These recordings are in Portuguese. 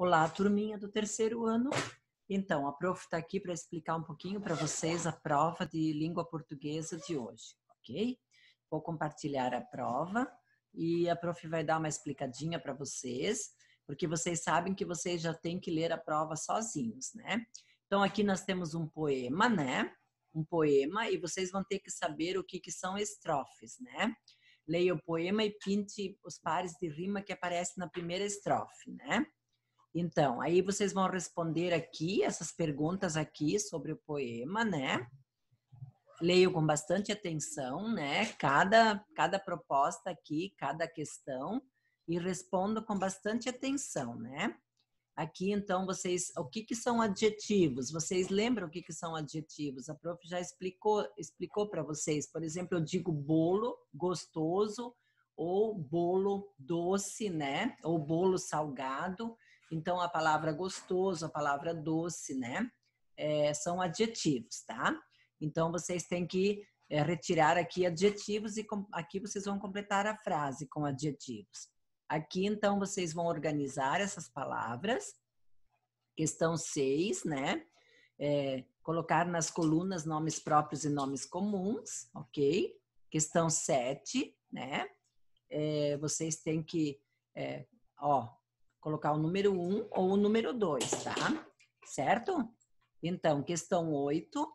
Olá, turminha do terceiro ano. Então, a prof está aqui para explicar um pouquinho para vocês a prova de língua portuguesa de hoje, ok? Vou compartilhar a prova e a prof vai dar uma explicadinha para vocês, porque vocês sabem que vocês já têm que ler a prova sozinhos, né? Então, aqui nós temos um poema, né? Um poema e vocês vão ter que saber o que, que são estrofes, né? Leia o poema e pinte os pares de rima que aparecem na primeira estrofe, né? Então, aí vocês vão responder aqui essas perguntas aqui sobre o poema, né? Leio com bastante atenção, né? Cada cada proposta aqui, cada questão e respondo com bastante atenção, né? Aqui então vocês, o que que são adjetivos? Vocês lembram o que que são adjetivos? A prof já explicou explicou para vocês. Por exemplo, eu digo bolo gostoso ou bolo doce, né? Ou bolo salgado então, a palavra gostoso, a palavra doce, né? É, são adjetivos, tá? Então, vocês têm que é, retirar aqui adjetivos e aqui vocês vão completar a frase com adjetivos. Aqui, então, vocês vão organizar essas palavras. Questão 6, né? É, colocar nas colunas nomes próprios e nomes comuns, ok? Questão 7, né? É, vocês têm que, é, ó, Colocar o número 1 um ou o número 2, tá? Certo? Então, questão 8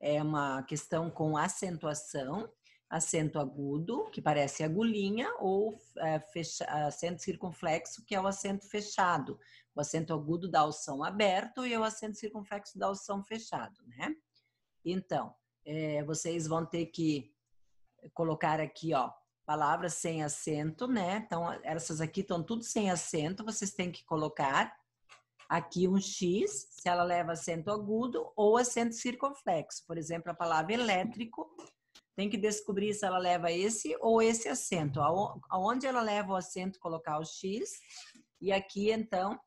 é uma questão com acentuação, acento agudo, que parece agulhinha, ou é, fecha, acento circunflexo, que é o acento fechado. O acento agudo dá o som aberto e o acento circunflexo dá o som fechado, né? Então, é, vocês vão ter que colocar aqui, ó, palavras sem acento, né? Então, essas aqui estão tudo sem acento, vocês têm que colocar aqui um X, se ela leva acento agudo ou acento circunflexo. Por exemplo, a palavra elétrico, tem que descobrir se ela leva esse ou esse acento. Aonde ela leva o acento, colocar o X. E aqui, então,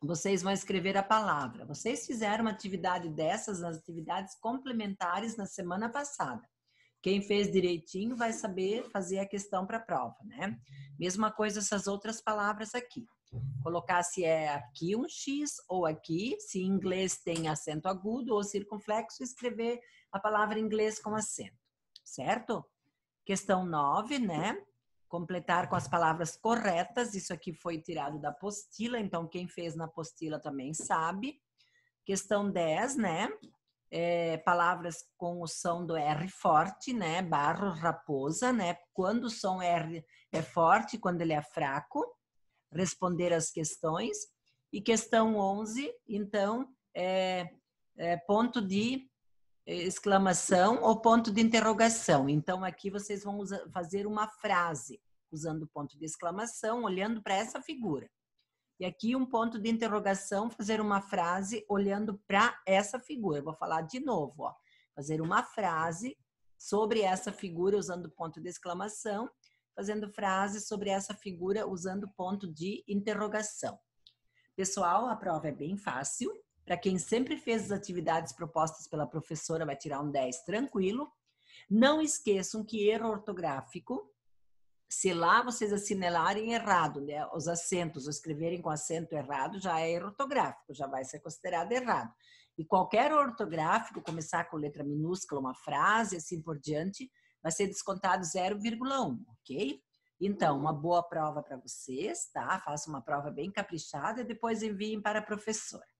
vocês vão escrever a palavra. Vocês fizeram uma atividade dessas, nas atividades complementares na semana passada. Quem fez direitinho vai saber fazer a questão para a prova, né? Mesma coisa essas outras palavras aqui. Colocar se é aqui um X ou aqui, se em inglês tem acento agudo ou circunflexo, escrever a palavra em inglês com acento, certo? Questão 9, né? Completar com as palavras corretas. Isso aqui foi tirado da apostila, então quem fez na apostila também sabe. Questão 10, né? é, palavras com o som do R forte, né? Barro, raposa, né? Quando o som é R é forte, quando ele é fraco, responder às questões. E questão 11, então, é, é ponto de exclamação ou ponto de interrogação. Então, aqui vocês vão usar, fazer uma frase usando ponto de exclamação, olhando para essa figura. E aqui um ponto de interrogação, fazer uma frase olhando para essa figura. vou falar de novo, ó. Fazer uma frase sobre essa figura usando ponto de exclamação, fazendo frase sobre essa figura usando ponto de interrogação. Pessoal, a prova é bem fácil. Para quem sempre fez as atividades propostas pela professora, vai tirar um 10 tranquilo. Não esqueçam que erro ortográfico se lá vocês assinalarem errado, né, os acentos, ou escreverem com acento errado, já é erro ortográfico, já vai ser considerado errado. E qualquer ortográfico, começar com letra minúscula, uma frase, assim por diante, vai ser descontado 0,1, ok? Então, uma boa prova para vocês, tá? Faça uma prova bem caprichada e depois enviem para a professora.